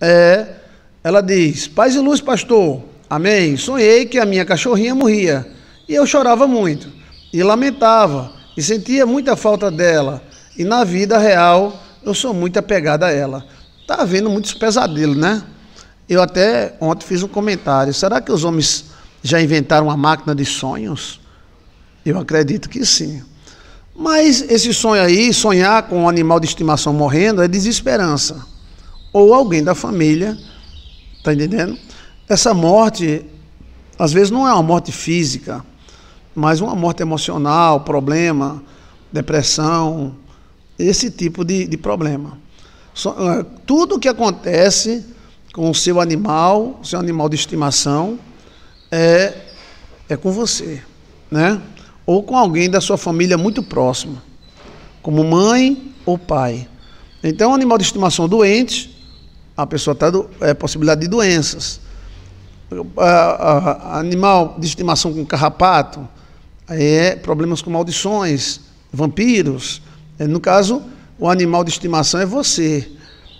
É, ela diz: Paz e luz, pastor. Amém. Sonhei que a minha cachorrinha morria e eu chorava muito e lamentava e sentia muita falta dela. E na vida real eu sou muito apegada a ela. Tá havendo muitos pesadelos, né? Eu até ontem fiz um comentário. Será que os homens já inventaram uma máquina de sonhos? Eu acredito que sim. Mas esse sonho aí, sonhar com um animal de estimação morrendo, é desesperança ou alguém da família, tá entendendo? Essa morte, às vezes, não é uma morte física, mas uma morte emocional, problema, depressão, esse tipo de, de problema. Só, é, tudo que acontece com o seu animal, seu animal de estimação, é, é com você, né? Ou com alguém da sua família muito próximo, como mãe ou pai. Então, animal de estimação doente a pessoa está é, possibilidade de doenças. animal de estimação com carrapato, é, problemas com maldições, vampiros. É, no caso, o animal de estimação é você.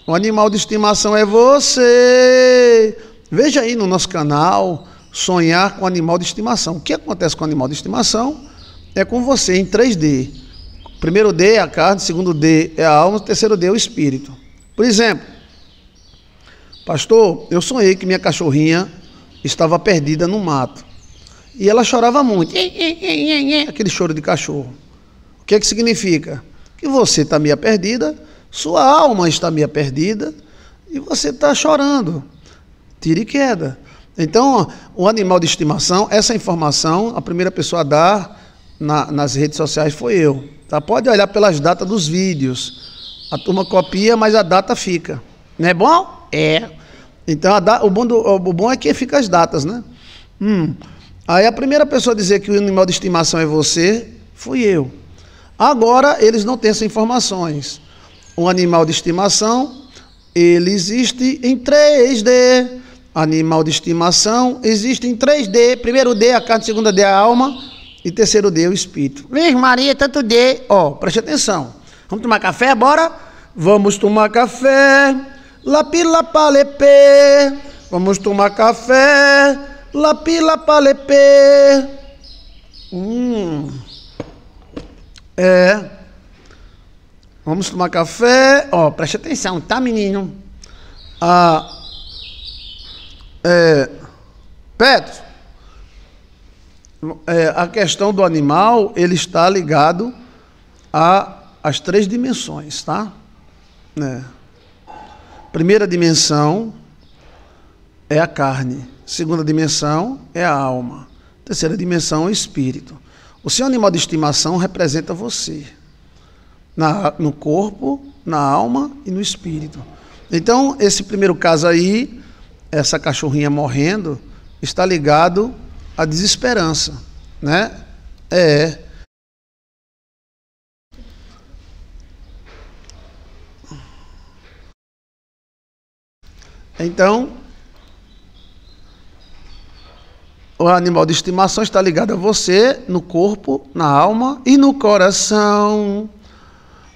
O animal de estimação é você. Veja aí no nosso canal sonhar com animal de estimação. O que acontece com o animal de estimação é com você em 3D. primeiro D é a carne, segundo D é a alma, terceiro D é o espírito. Por exemplo, Pastor, eu sonhei que minha cachorrinha estava perdida no mato. E ela chorava muito. Aquele choro de cachorro. O que é que significa? Que você está meia perdida, sua alma está meia perdida e você está chorando. Tira e queda. Então, o animal de estimação, essa informação, a primeira pessoa a dar na, nas redes sociais foi eu. Tá? Pode olhar pelas datas dos vídeos. A turma copia, mas a data fica. Não é bom? É. Então, da, o, bom do, o, bom é que fica as datas, né? Hum. Aí a primeira pessoa a dizer que o animal de estimação é você, fui eu. Agora, eles não têm essas informações. O animal de estimação, ele existe em 3D. Animal de estimação existe em 3D. Primeiro D, a carne, segunda D, a alma. E terceiro D, o espírito. Vixe Maria, tanto D. Ó, oh, preste atenção. Vamos tomar café? Bora? Vamos tomar café. Lapila palepê, vamos tomar café. Lapila palepê. Hum. É. Vamos tomar café. Ó, oh, preste atenção, tá, menino? Ah. É. Pedro. É, a questão do animal, ele está ligado a as três dimensões, tá? né Primeira dimensão é a carne. Segunda dimensão é a alma. Terceira dimensão é o espírito. O seu animal de estimação representa você. Na, no corpo, na alma e no espírito. Então, esse primeiro caso aí, essa cachorrinha morrendo, está ligado à desesperança, né? É Então, o animal de estimação está ligado a você no corpo, na alma e no coração.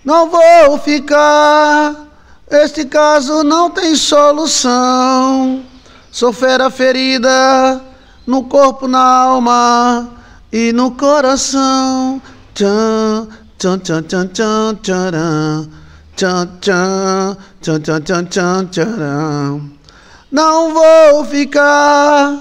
Não vou ficar, este caso não tem solução. Sou a ferida no corpo, na alma e no coração. Tchan, tchan, tchan, tchan, tchan, tcharam. Tchan, tchan, tchan, tchan, tchan, tchan não vou ficar.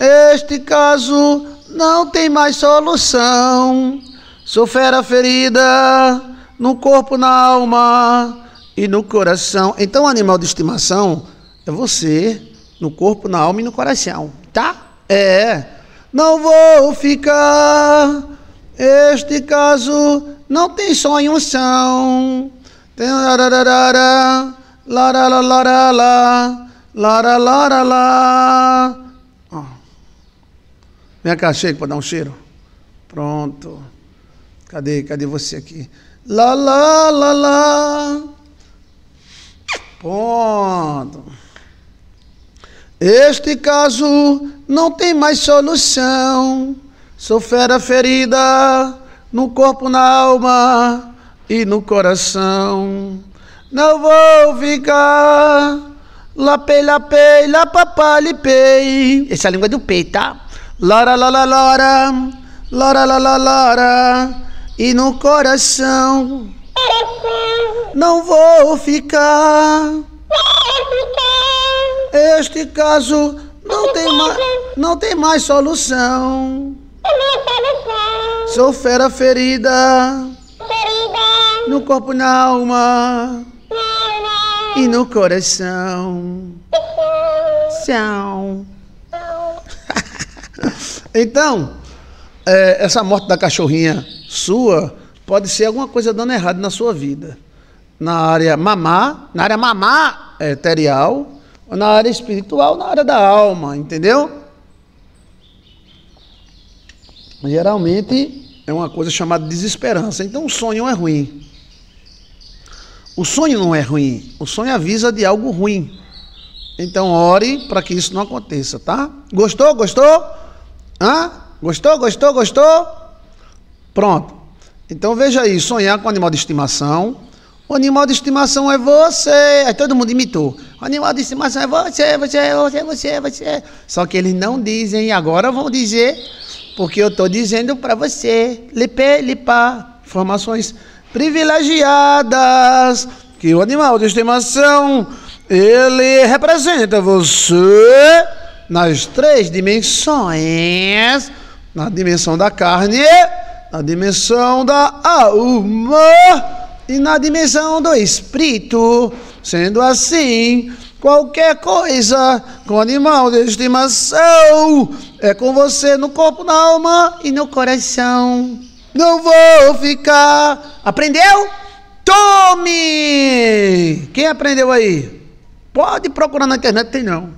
Este caso não tem mais solução. Sou fera ferida no corpo, na alma e no coração. Então, animal de estimação é você, no corpo, na alma e no coração, tá? É. Não vou ficar. Este caso não tem solução. Tem lararara, lararara, Lara, lara, lá. Ó. Ah. Vem cá, chega para dar um cheiro. Pronto. Cadê, cadê você aqui? Lá, lá, lá, lá. Ponto. Este caso não tem mais solução. Sou fera ferida no corpo, na alma e no coração. Não vou ficar Lapei, lapei, lapapalipei. Essa é a língua do pei, tá? Lora, lara, lora, Lara, E no coração. Não vou ficar. Este caso não tem mais, não tem mais solução. Sou fera ferida. Ferida. No corpo e na alma e no coração. Tchau. então, é, essa morte da cachorrinha sua pode ser alguma coisa dando errado na sua vida. Na área mamá, na área mamá é, terial ou na área espiritual, na área da alma, entendeu? Geralmente é uma coisa chamada desesperança. Então, o sonho é ruim. O sonho não é ruim, o sonho avisa de algo ruim. Então ore para que isso não aconteça, tá? Gostou? Gostou? Hã? Gostou? Gostou? Gostou? Pronto. Então veja aí, sonhar com animal de estimação. O animal de estimação é você. Aí todo mundo imitou. O animal de estimação é você, você, você, você, você. Só que eles não dizem, agora vão dizer, porque eu estou dizendo para você. Lipe, lipa, Informações privilegiadas que o animal de estimação ele representa você nas três dimensões, na dimensão da carne, na dimensão da alma e na dimensão do espírito. Sendo assim, qualquer coisa com animal de estimação é com você no corpo, na alma e no coração. Não vou ficar. Aprendeu? Tome! Quem aprendeu aí? Pode procurar na internet, tem não.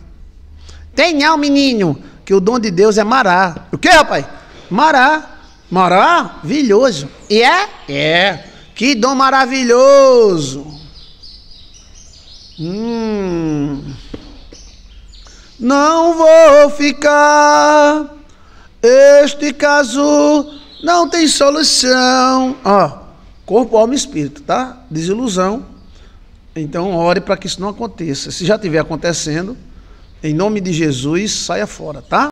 Tem não, menino, que o dom de Deus é mará. O que, rapaz? Mará. Maravilhoso. E é? É. Que dom maravilhoso. Hum. Não vou ficar. Este caso não tem solução. Ó, corpo, alma e espírito, tá? Desilusão. Então, ore para que isso não aconteça. Se já estiver acontecendo, em nome de Jesus, saia fora, tá?